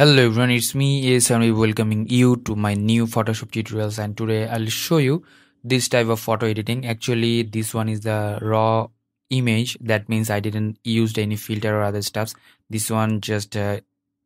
Hello everyone, it's me Asami welcoming you to my new Photoshop tutorials and today I'll show you this type of photo editing. Actually this one is the raw image that means I didn't used any filter or other stuffs. This one just uh,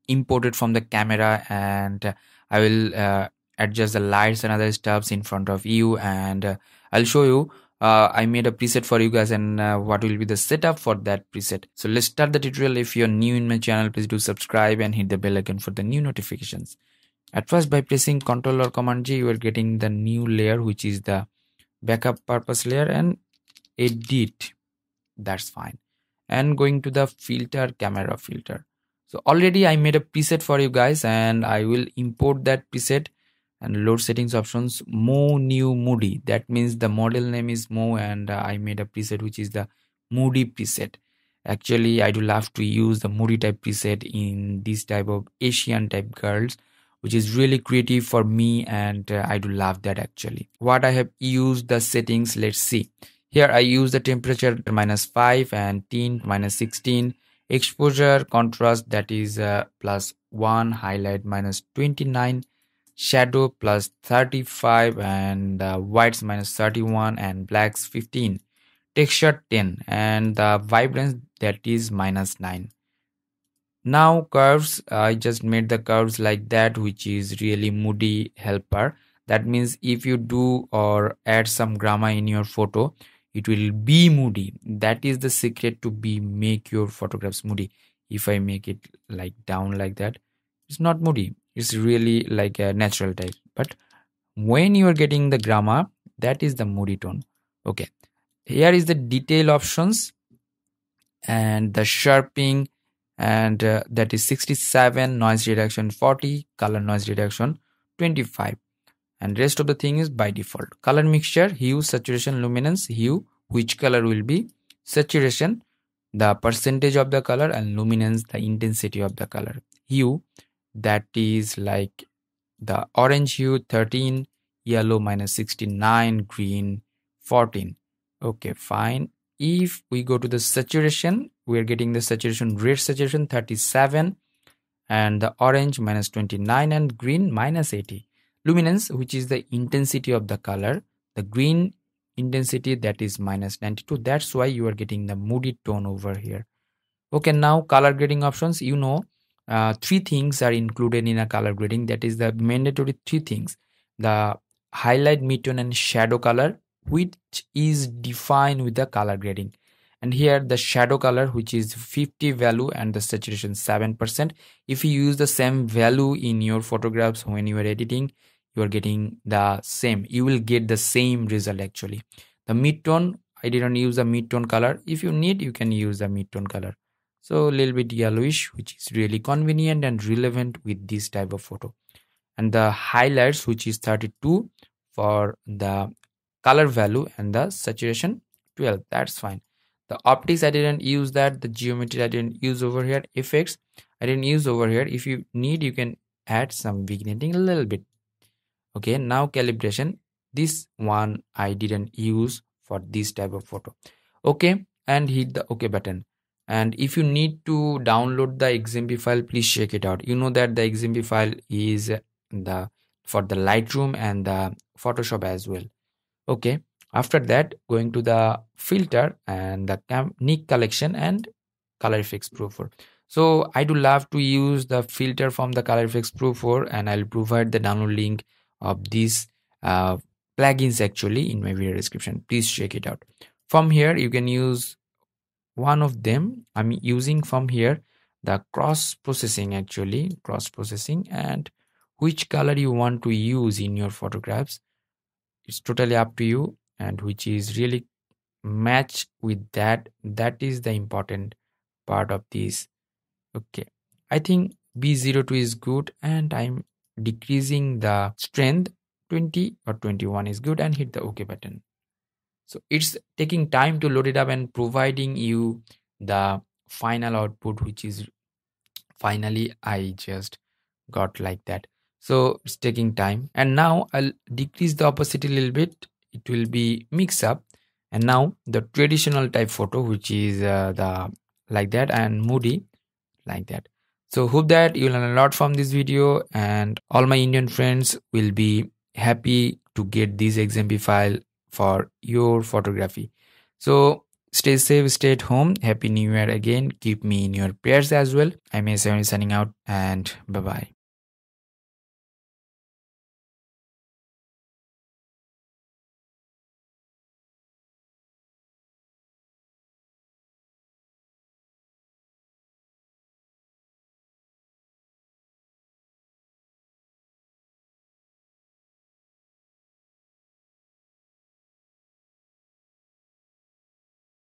imported from the camera and uh, I will uh, adjust the lights and other stuffs in front of you and uh, I'll show you uh, I made a preset for you guys and uh, what will be the setup for that preset. So let's start the tutorial. If you're new in my channel, please do subscribe and hit the bell icon for the new notifications. At first by pressing Ctrl or Command G, you are getting the new layer which is the backup purpose layer and edit. That's fine. And going to the filter camera filter. So already I made a preset for you guys and I will import that preset and load settings options mo new moody that means the model name is mo and uh, i made a preset which is the moody preset actually i do love to use the moody type preset in this type of asian type girls which is really creative for me and uh, i do love that actually what i have used the settings let's see here i use the temperature minus 5 and tint minus 16 exposure contrast that is uh, plus 1 highlight minus 29 shadow plus 35 and uh, whites minus 31 and blacks 15 texture 10 and the vibrance that is minus 9 now curves i just made the curves like that which is really moody helper that means if you do or add some grammar in your photo it will be moody that is the secret to be make your photographs moody if i make it like down like that it's not moody it's really like a natural type but when you are getting the grammar that is the moody tone okay here is the detail options and the sharpening and uh, that is 67 noise reduction 40 color noise reduction 25 and rest of the thing is by default color mixture hue saturation luminance hue which color will be saturation the percentage of the color and luminance the intensity of the color hue that is like the orange hue 13 yellow minus 69 green 14 okay fine if we go to the saturation we're getting the saturation red saturation 37 and the orange minus 29 and green minus 80 luminance which is the intensity of the color the green intensity that is minus 92 that's why you are getting the moody tone over here okay now color grading options you know uh, three things are included in a color grading that is the mandatory three things the highlight midtone and shadow color which is defined with the color grading and here the shadow color which is 50 value and the saturation 7% if you use the same value in your photographs when you are editing you are getting the same you will get the same result actually the midtone i didn't use the midtone color if you need you can use the midtone color so a little bit yellowish which is really convenient and relevant with this type of photo and the highlights which is 32 for the color value and the saturation 12 that's fine the optics i didn't use that the geometry i didn't use over here effects i didn't use over here if you need you can add some vignetting a little bit okay now calibration this one i didn't use for this type of photo okay and hit the okay button and if you need to download the xmp file please check it out you know that the xmp file is the for the lightroom and the photoshop as well okay after that going to the filter and the cam nick collection and color effects pro 4 so i do love to use the filter from the color effects pro 4 and i'll provide the download link of these uh, plugins actually in my video description please check it out from here you can use one of them i'm using from here the cross processing actually cross processing and which color you want to use in your photographs it's totally up to you and which is really match with that that is the important part of this okay i think b02 is good and i'm decreasing the strength 20 or 21 is good and hit the ok button so it's taking time to load it up and providing you the final output, which is finally I just got like that. So it's taking time. And now I'll decrease the opacity a little bit. It will be mix up. And now the traditional type photo, which is uh, the like that and moody like that. So hope that you learn a lot from this video and all my Indian friends will be happy to get this XMP file for your photography. So stay safe, stay at home. Happy New Year again. Keep me in your prayers as well. I'm A7 signing out and bye bye.